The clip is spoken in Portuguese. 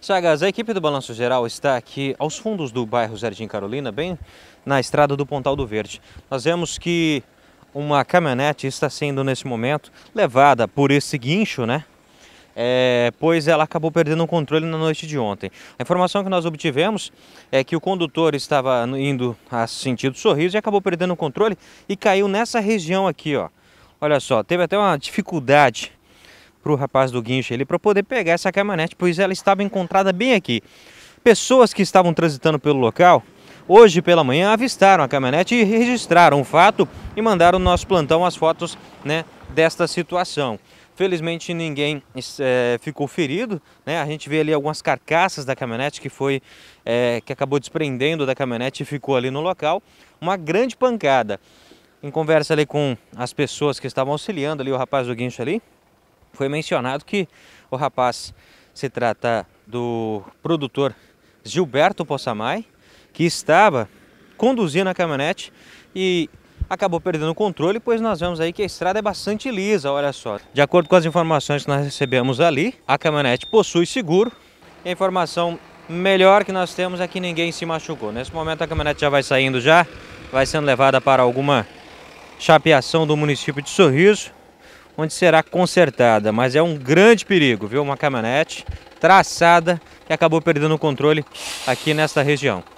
Chagas, a equipe do Balanço Geral está aqui aos fundos do bairro Jardim Carolina, bem na estrada do Pontal do Verde. Nós vemos que uma caminhonete está sendo, nesse momento, levada por esse guincho, né? É, pois ela acabou perdendo o controle na noite de ontem. A informação que nós obtivemos é que o condutor estava indo a sentido sorriso e acabou perdendo o controle e caiu nessa região aqui, ó. Olha só, teve até uma dificuldade para o rapaz do guincho ali para poder pegar essa caminhonete, pois ela estava encontrada bem aqui. Pessoas que estavam transitando pelo local hoje pela manhã avistaram a caminhonete e registraram o fato e mandaram o nosso plantão as fotos né, desta situação. Felizmente ninguém é, ficou ferido, né? A gente vê ali algumas carcaças da caminhonete que foi é, que acabou desprendendo da caminhonete e ficou ali no local. Uma grande pancada. Em conversa ali com as pessoas que estavam auxiliando ali o rapaz do guincho ali, foi mencionado que o rapaz se trata do produtor Gilberto Possamay, que estava conduzindo a caminhonete e acabou perdendo o controle, pois nós vemos aí que a estrada é bastante lisa, olha só. De acordo com as informações que nós recebemos ali, a caminhonete possui seguro. a informação melhor que nós temos é que ninguém se machucou. Nesse momento a caminhonete já vai saindo já, vai sendo levada para alguma chapeação do município de Sorriso onde será consertada. Mas é um grande perigo, viu? Uma caminhonete traçada que acabou perdendo o controle aqui nesta região.